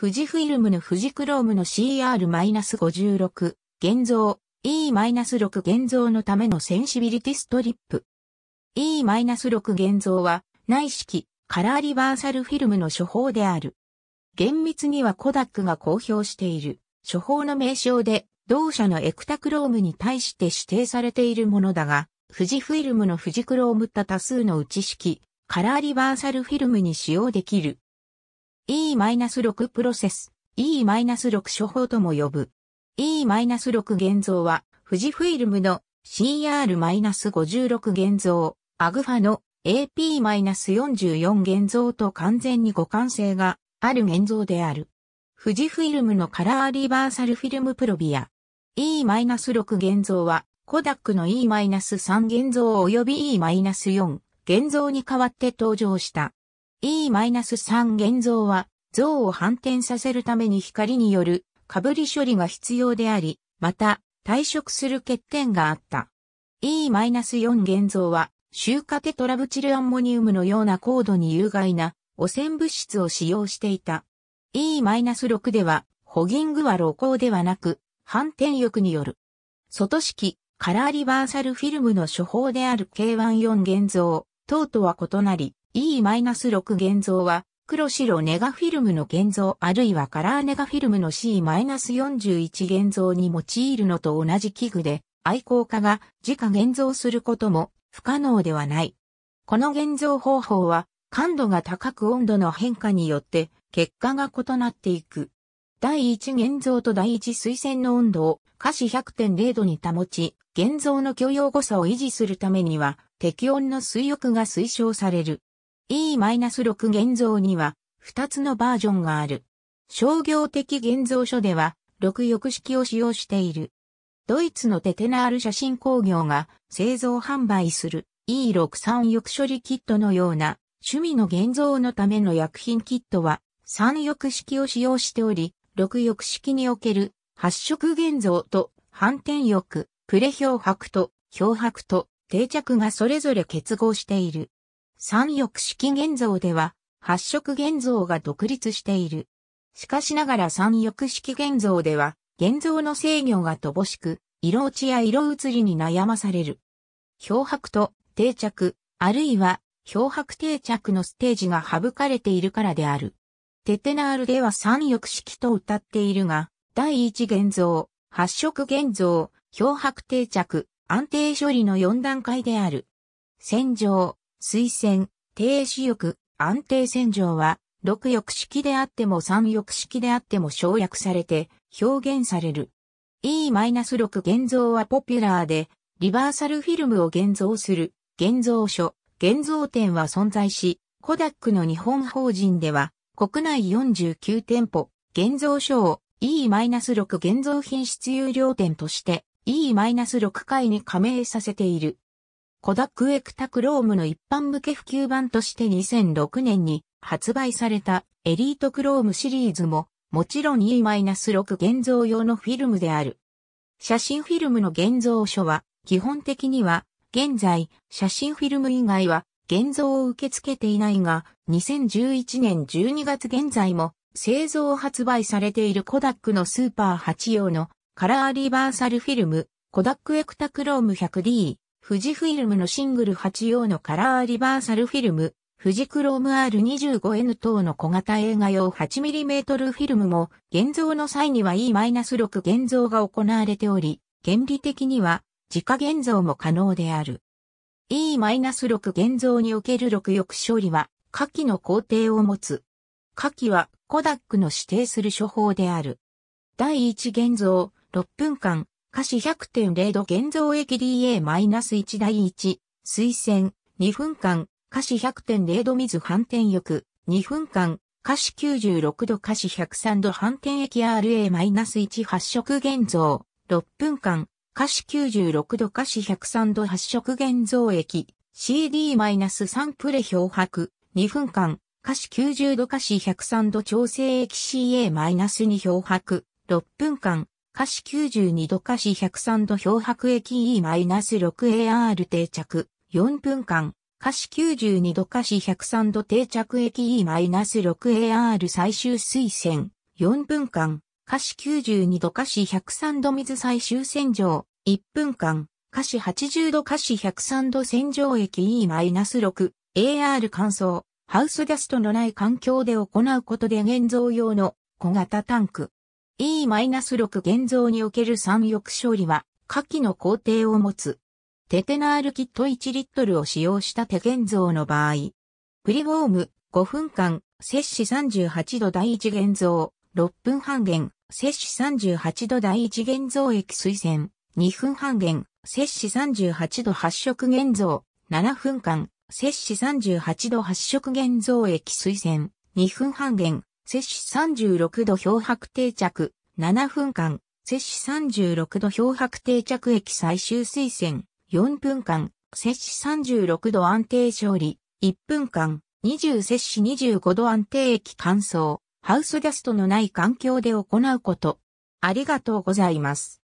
富士フィルムの富士クロームの CR-56 現像 E-6 現像のためのセンシビリティストリップ。E-6 現像は内式カラーリバーサルフィルムの処方である。厳密にはコダックが公表している処方の名称で同社のエクタクロームに対して指定されているものだが、富士フィルムの富士クロームた多数の内式カラーリバーサルフィルムに使用できる E-6 プロセス、E-6 処方とも呼ぶ。E-6 現像は、富士フィルムの CR-56 現像、アグファの AP-44 現像と完全に互換性がある現像である。富士フィルムのカラーリバーサルフィルムプロビア。E-6 現像は、コダックの E-3 現像及び E-4 現像に代わって登場した。E-3 現像は像を反転させるために光による被り処理が必要であり、また退色する欠点があった。E-4 現像は塩化テトラブチルアンモニウムのような高度に有害な汚染物質を使用していた。E-6 ではホギングは露光ではなく反転翼による外式カラーリバーサルフィルムの処方である K14 現像等とは異なり E-6 現像は、黒白ネガフィルムの現像あるいはカラーネガフィルムの C-41 現像に用いるのと同じ器具で、愛好家が自家現像することも不可能ではない。この現像方法は、感度が高く温度の変化によって結果が異なっていく。第1現像と第1水線の温度を下肢100.0度に保ち、現像の許容誤差を維持するためには、適温の水浴が推奨される。E-6 現像には2つのバージョンがある。商業的現像書では6翼式を使用している。ドイツのテテナール写真工業が製造販売する E63 翼処理キットのような趣味の現像のための薬品キットは3翼式を使用しており、6翼式における発色現像と反転翼、プレ漂白と漂白と定着がそれぞれ結合している。三翼式現像では、発色現像が独立している。しかしながら三翼式現像では、現像の制御が乏しく、色落ちや色移りに悩まされる。漂白と定着、あるいは漂白定着のステージが省かれているからである。テテナールでは三翼式と歌っているが、第一現像、発色現像、漂白定着、安定処理の4段階である。洗浄、推薦、停止翼、安定線上は、六翼式であっても三翼式であっても省略されて表現される。E-6 現像はポピュラーで、リバーサルフィルムを現像する、現像所、現像店は存在し、コダックの日本法人では、国内49店舗、現像所を E-6 現像品質有料店として E-6 回に加盟させている。コダックエクタクロームの一般向け普及版として2006年に発売されたエリートクロームシリーズももちろん E-6 現像用のフィルムである。写真フィルムの現像書は基本的には現在写真フィルム以外は現像を受け付けていないが2011年12月現在も製造発売されているコダックのスーパー8用のカラーリバーサルフィルムコダックエクタクローム 100D 富士フィルムのシングル8用のカラーリバーサルフィルム、富士クローム R25N 等の小型映画用 8mm フィルムも、現像の際には E-6 現像が行われており、原理的には、自家現像も可能である。E-6 現像における6翼処理は、下記の工程を持つ。下記は、コダックの指定する処方である。第1現像、6分間、華氏100.0度現像液 DA-1 第1、推薦、2分間、華氏100.0度水反転翼、2分間、華氏96度華氏103度反転液 RA-1 発色現像、6分間、華氏96度華氏103度発色現像液、CD-3 プレ漂白、2分間、華氏90度華氏103度調整液 CA-2 漂白、6分間、華氏92度華氏103度漂白液 E-6AR 定着。4分間。華氏92度華氏103度定着液 E-6AR 最終水洗。4分間。華氏92度華氏103度水最終洗浄。1分間。華氏80度華氏103度洗浄液 E-6AR 乾燥。ハウスダストのない環境で行うことで現像用の小型タンク、E-6 現像における三翼勝利は、下記の工程を持つ。テテナールキット1リットルを使用した手現像の場合、プリウォーム5分間、摂氏38度第1現像、6分半減、摂氏38度第1現像液水線、2分半減、摂氏38度発色現像、7分間、摂氏38度発色現像液水線、2分半減、摂氏36度漂白定着、7分間、摂氏36度漂白定着液最終推薦、4分間、摂氏36度安定勝利、1分間、20摂氏25度安定液乾燥、ハウスダストのない環境で行うこと。ありがとうございます。